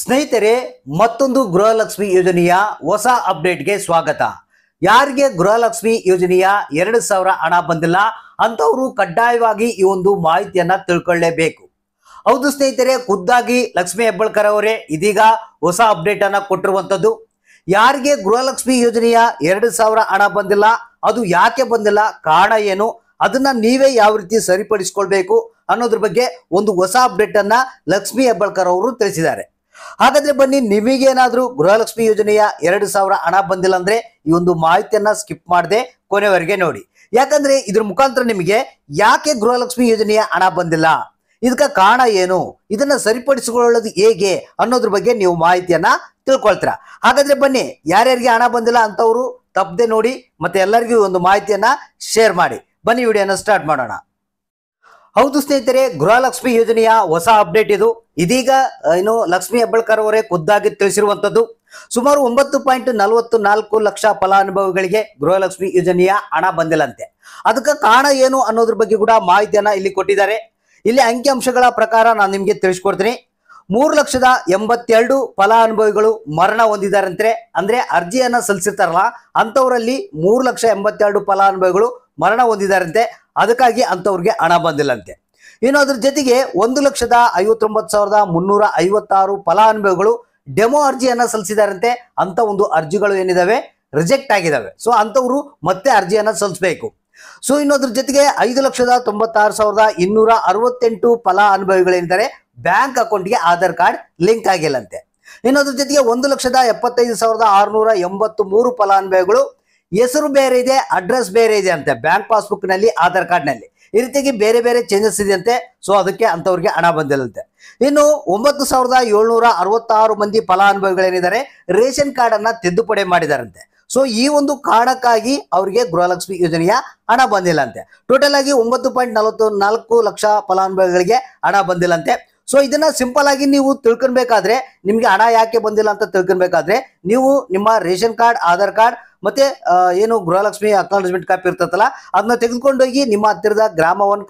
ಸ್ನೇಹಿತರೆ ಮತ್ತೊಂದು ಗೃಹಲಕ್ಷ್ಮಿ ಯೋಜನೆಯ ಹೊಸ ಅಪ್ಡೇಟ್ಗೆ ಸ್ವಾಗತ ಯಾರಿಗೆ ಗೃಹಲಕ್ಷ್ಮಿ ಯೋಜನೆಯ ಎರಡು ಸಾವಿರ ಹಣ ಬಂದಿಲ್ಲ ಅಂತವರು ಕಡ್ಡಾಯವಾಗಿ ಈ ಒಂದು ಮಾಹಿತಿಯನ್ನ ತಿಳ್ಕೊಳ್ಳೇಬೇಕು ಹೌದು ಸ್ನೇಹಿತರೆ ಖುದ್ದಾಗಿ ಲಕ್ಷ್ಮಿ ಹೆಬ್ಬಳ್ಕರ್ ಅವರೇ ಇದೀಗ ಹೊಸ ಅಪ್ಡೇಟ್ ಅನ್ನ ಕೊಟ್ಟಿರುವಂತದ್ದು ಯಾರಿಗೆ ಗೃಹಲಕ್ಷ್ಮಿ ಯೋಜನೆಯ ಎರಡು ಸಾವಿರ ಹಣ ಬಂದಿಲ್ಲ ಅದು ಯಾಕೆ ಬಂದಿಲ್ಲ ಕಾರಣ ಏನು ಅದನ್ನ ನೀವೇ ಯಾವ ರೀತಿ ಸರಿಪಡಿಸ್ಕೊಳ್ಬೇಕು ಅನ್ನೋದ್ರ ಬಗ್ಗೆ ಒಂದು ಹೊಸ ಅಪ್ಡೇಟ್ ಅನ್ನ ಲಕ್ಷ್ಮಿ ಹೆಬ್ಬಳ್ಕರ್ ಅವರು ತಿಳಿಸಿದ್ದಾರೆ ಹಾಗಾದ್ರೆ ಬನ್ನಿ ನಿಮಗೇನಾದ್ರೂ ಗೃಹಲಕ್ಷ್ಮಿ ಯೋಜನೆಯ ಎರಡು ಸಾವಿರ ಹಣ ಬಂದಿಲ್ಲ ಅಂದ್ರೆ ಈ ಒಂದು ಮಾಹಿತಿಯನ್ನ ಸ್ಕಿಪ್ ಮಾಡದೆ ಕೊನೆವರೆಗೆ ನೋಡಿ ಯಾಕಂದ್ರೆ ಇದ್ರ ಮುಖಾಂತರ ನಿಮಗೆ ಯಾಕೆ ಗೃಹಲಕ್ಷ್ಮಿ ಯೋಜನೆಯ ಹಣ ಬಂದಿಲ್ಲ ಇದಕ್ಕ ಕಾರಣ ಏನು ಇದನ್ನ ಸರಿಪಡಿಸಿಕೊಳ್ಳೋದು ಹೇಗೆ ಅನ್ನೋದ್ರ ಬಗ್ಗೆ ನೀವು ಮಾಹಿತಿಯನ್ನ ತಿಳ್ಕೊಳ್ತೀರಾ ಹಾಗಾದ್ರೆ ಬನ್ನಿ ಯಾರ್ಯಾರಿಗೆ ಹಣ ಬಂದಿಲ್ಲ ಅಂತವರು ತಪ್ಪದೆ ನೋಡಿ ಮತ್ತೆ ಎಲ್ಲರಿಗೂ ಒಂದು ಮಾಹಿತಿಯನ್ನ ಶೇರ್ ಮಾಡಿ ಬನ್ನಿ ವಿಡಿಯೋನ ಸ್ಟಾರ್ಟ್ ಮಾಡೋಣ ಹೌದು ಸ್ನೇಹಿತರೆ ಗೃಹಲಕ್ಷ್ಮಿ ಯೋಜನೆಯ ಹೊಸ ಅಪ್ಡೇಟ್ ಇದು ಇದೀಗ ಏನು ಲಕ್ಷ್ಮಿ ಹೆಬ್ಬಳ್ಕರ್ ಅವರೇ ಖುದ್ದಾಗಿ ತಿಳಿಸಿರುವಂತದ್ದು ಸುಮಾರು ಒಂಬತ್ತು ಪಾಯಿಂಟ್ ನಲವತ್ತು ನಾಲ್ಕು ಲಕ್ಷ ಫಲಾನುಭವಿಗಳಿಗೆ ಗೃಹಲಕ್ಷ್ಮಿ ಯೋಜನೆಯ ಹಣ ಬಂದಿಲ್ಲಂತೆ ಅದಕ್ಕೆ ಕಾರಣ ಏನು ಅನ್ನೋದ್ರ ಬಗ್ಗೆ ಕೂಡ ಮಾಹಿತಿಯನ್ನ ಇಲ್ಲಿ ಕೊಟ್ಟಿದ್ದಾರೆ ಇಲ್ಲಿ ಅಂಕಿಅಂಶಗಳ ಪ್ರಕಾರ ನಾನು ನಿಮಗೆ ತಿಳಿಸ್ಕೊಡ್ತೀನಿ ಮೂರು ಲಕ್ಷದ ಎಂಬತ್ತೆರಡು ಫಲಾನುಭವಿಗಳು ಮರಣ ಹೊಂದಿದಾರಂತೆ ಅಂದ್ರೆ ಅರ್ಜಿಯನ್ನ ಸಲ್ಲಿಸಿರ್ತಾರಲ್ಲ ಅಂತವರಲ್ಲಿ ಮೂರು ಲಕ್ಷ ಎಂಬತ್ತೆರಡು ಫಲಾನುಭವಿಗಳು ಮರಣ ಹೊಂದಿದಾರಂತೆ ಅದಕ್ಕಾಗಿ ಅಂಥವ್ರಿಗೆ ಹಣ ಬಂದಿಲ್ಲಂತೆ ಇನ್ನು ಅದ್ರ ಜೊತೆಗೆ ಒಂದು ಲಕ್ಷದ ಐವತ್ತೊಂಬತ್ತು ಸಾವಿರದ ಮುನ್ನೂರ ಐವತ್ತಾರು ಫಲಾನುಭವಿಗಳು ಡೆಮೋ ಅರ್ಜಿಯನ್ನು ಸಲ್ಲಿಸಿದಾರಂತೆ ಅಂಥ ಒಂದು ಅರ್ಜಿಗಳು ಏನಿದಾವೆ ರಿಜೆಕ್ಟ್ ಆಗಿದಾವೆ ಸೊ ಅಂಥವರು ಮತ್ತೆ ಅರ್ಜಿಯನ್ನು ಸಲ್ಲಿಸಬೇಕು ಸೊ ಇನ್ನೊದ್ರ ಜೊತೆಗೆ ಐದು ಲಕ್ಷದ ತೊಂಬತ್ತಾರು ಸಾವಿರದ ಇನ್ನೂರ ಅರವತ್ತೆಂಟು ಫಲಾನುಭವಿಗಳೇನಿದ್ದಾರೆ ಬ್ಯಾಂಕ್ ಅಕೌಂಟ್ಗೆ ಆಧಾರ್ ಕಾರ್ಡ್ ಲಿಂಕ್ ಆಗಿಲ್ಲಂತೆ ಇನ್ನೊದ್ರ ಜೊತೆಗೆ ಒಂದು ಲಕ್ಷದ ಎಪ್ಪತ್ತೈದು ಸಾವಿರದ ಆರುನೂರ ಎಂಬತ್ತು ಮೂರು ಫಲಾನುಭವಿಗಳು ಹೆಸರು ಬೇರೆ ಇದೆ ಅಡ್ರೆಸ್ ಬೇರೆ ಇದೆ ಅಂತೆ ಬ್ಯಾಂಕ್ ಪಾಸ್ಬುಕ್ ನಲ್ಲಿ ಆಧಾರ್ ಕಾರ್ಡ್ ನಲ್ಲಿ ಈ ರೀತಿಯಾಗಿ ಬೇರೆ ಬೇರೆ ಚೇಂಜಸ್ ಇದೆಯಂತೆ ಸೊ ಅದಕ್ಕೆ ಅಂತವ್ರಿಗೆ ಹಣ ಬಂದಿಲ್ಲಂತೆ ಇನ್ನು ಒಂಬತ್ತು ಸಾವಿರದ ಏಳ್ನೂರ ಅರವತ್ತಾರು ಮಂದಿ ಫಲಾನುಭವಿಗಳೇನಿದ್ದಾರೆ ರೇಷನ್ ಕಾರ್ಡ್ ಅನ್ನ ತಿದ್ದುಪಡಿ ಮಾಡಿದಾರಂತೆ ಸೊ ಈ ಒಂದು ಕಾರಣಕ್ಕಾಗಿ ಅವರಿಗೆ ಗೃಹಲಕ್ಷ್ಮಿ ಯೋಜನೆಯ ಹಣ ಬಂದಿಲ್ಲಂತೆ ಟೋಟಲ್ ಆಗಿ ಒಂಬತ್ತು ಪಾಯಿಂಟ್ ನಲವತ್ತು ನಾಲ್ಕು ಲಕ್ಷ ಫಲಾನುಭವಿಗಳಿಗೆ ಹಣ ಬಂದಿಲ್ಲಂತೆ ಸೊ ಇದನ್ನ ಸಿಂಪಲ್ ಆಗಿ ನೀವು ತಿಳ್ಕೊಬೇಕಾದ್ರೆ ನಿಮ್ಗೆ ಹಣ ಯಾಕೆ ಬಂದಿಲ್ಲ ಅಂತ ತಿಳ್ಕೊಬೇಕಾದ್ರೆ ನೀವು ನಿಮ್ಮ ರೇಷನ್ ಕಾರ್ಡ್ ಆಧಾರ್ ಕಾರ್ಡ್ ಮತ್ತೆ ಏನು ಗೃಹಲಕ್ಷ್ಮಿ ಅಕ್ನಾಲಜ್ಮೆಂಟ್ ಕಾಪಿ ಇರ್ತದಲ್ಲ ಅದನ್ನ ತೆಗೆದುಕೊಂಡೋಗಿ ನಿಮ್ಮ ಹತ್ತಿರದ ಗ್ರಾಮವನ್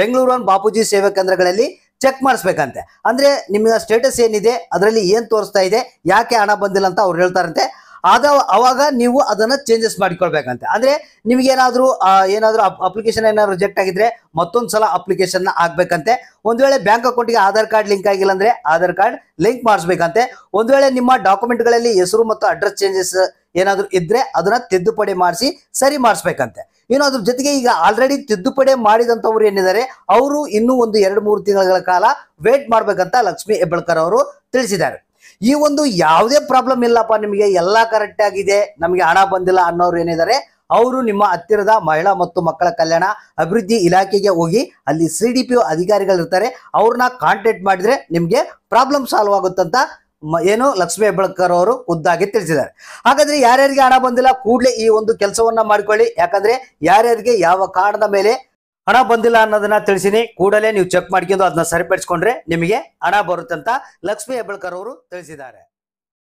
ಬೆಂಗಳೂರು ಒನ್ ಬಾಪೂಜಿ ಸೇವಾ ಕೇಂದ್ರಗಳಲ್ಲಿ ಚೆಕ್ ಮಾಡಿಸ್ಬೇಕಂತೆ ಅಂದ್ರೆ ನಿಮ್ಮ ಸ್ಟೇಟಸ್ ಏನಿದೆ ಅದರಲ್ಲಿ ಏನು ತೋರಿಸ್ತಾ ಇದೆ ಯಾಕೆ ಹಣ ಬಂದಿಲ್ಲ ಅಂತ ಅವ್ರು ಹೇಳ್ತಾರಂತೆ ಆದ ಅವಾಗ ನೀವು ಅದನ್ನ ಚೇಂಜಸ್ ಮಾಡಿಕೊಳ್ಬೇಕಂತೆ ಅಂದ್ರೆ ನಿಮ್ಗೆ ಏನಾದ್ರು ಏನಾದ್ರು ಅಪ್ಲಿಕೇಶನ್ ಏನಾದ್ರು ರಿಜೆಕ್ಟ್ ಆಗಿದ್ರೆ ಮತ್ತೊಂದ್ಸಲ ಅಪ್ಲಿಕೇಶನ್ ನ ಆಗ್ಬೇಕಂತೆ ಒಂದ್ ವೇಳೆ ಬ್ಯಾಂಕ್ ಗೆ ಆಧಾರ್ ಕಾರ್ಡ್ ಲಿಂಕ್ ಆಗಿಲ್ಲ ಅಂದ್ರೆ ಆಧಾರ್ ಕಾರ್ಡ್ ಲಿಂಕ್ ಮಾಡಿಸ್ಬೇಕಂತೆ ಒಂದ್ ವೇಳೆ ನಿಮ್ಮ ಡಾಕ್ಯುಮೆಂಟ್ಗಳಲ್ಲಿ ಹೆಸರು ಮತ್ತು ಅಡ್ರೆಸ್ ಚೇಂಜಸ್ ಏನಾದ್ರು ಇದ್ರೆ ಅದನ್ನ ತಿದ್ದುಪಡಿ ಮಾಡಿಸಿ ಸರಿ ಮಾಡಿಸ್ಬೇಕಂತೆ ಇನ್ನು ಅದ್ರ ಜೊತೆಗೆ ಈಗ ಆಲ್ರೆಡಿ ತಿದ್ದುಪಡಿ ಮಾಡಿದಂತವ್ರು ಏನಿದ್ದಾರೆ ಅವರು ಇನ್ನೂ ಒಂದು ಎರಡು ಮೂರು ತಿಂಗಳ ಕಾಲ ವೇಟ್ ಮಾಡ್ಬೇಕಂತ ಲಕ್ಷ್ಮಿ ಹೆಬ್ಬಳ್ಕರ್ ಅವರು ತಿಳಿಸಿದ್ದಾರೆ ಈ ಒಂದು ಯಾವುದೇ ಪ್ರಾಬ್ಲಮ್ ಇಲ್ಲಪ್ಪ ನಿಮಗೆ ಎಲ್ಲ ಕರೆಕ್ಟ್ ಆಗಿದೆ ನಮಗೆ ಹಣ ಬಂದಿಲ್ಲ ಅನ್ನೋರು ಏನಿದ್ದಾರೆ ಅವರು ನಿಮ್ಮ ಹತ್ತಿರದ ಮಹಿಳಾ ಮತ್ತು ಮಕ್ಕಳ ಕಲ್ಯಾಣ ಅಭಿವೃದ್ಧಿ ಇಲಾಖೆಗೆ ಹೋಗಿ ಅಲ್ಲಿ ಸಿ ಡಿ ಪಿ ಅಧಿಕಾರಿಗಳಿರ್ತಾರೆ ಅವ್ರನ್ನ ಕಾಂಟ್ಯಾಕ್ಟ್ ಮಾಡಿದ್ರೆ ನಿಮಗೆ ಪ್ರಾಬ್ಲಮ್ ಸಾಲ್ವ್ ಆಗುತ್ತಂತ ಏನು ಲಕ್ಷ್ಮೀ ಹೆಬ್ಬಳ್ಕರ್ ಅವರು ಉದ್ದಾಗಿ ತಿಳಿಸಿದ್ದಾರೆ ಹಾಗಾದ್ರೆ ಯಾರ್ಯಾರಿಗೆ ಹಣ ಬಂದಿಲ್ಲ ಕೂಡಲೇ ಈ ಒಂದು ಕೆಲಸವನ್ನ ಮಾಡ್ಕೊಳ್ಳಿ ಯಾಕಂದ್ರೆ ಯಾರ್ಯಾರಿಗೆ ಯಾವ ಕಾರಣದ ಮೇಲೆ ಹಣ ಬಂದಿಲ್ಲ ಅನ್ನೋದನ್ನ ತಿಳಿಸಿನಿ ಕೂಡಲೇ ನೀವು ಚೆಕ್ ಮಾಡ್ಕೊಂಡು ಅದನ್ನ ಸರಿಪಡಿಸ್ಕೊಂಡ್ರೆ ನಿಮಗೆ ಹಣ ಬರುತ್ತೆ ಅಂತ ಲಕ್ಷ್ಮಿ ಹೆಬ್ಬಳ್ಕರ್ ಅವರು ತಿಳಿಸಿದ್ದಾರೆ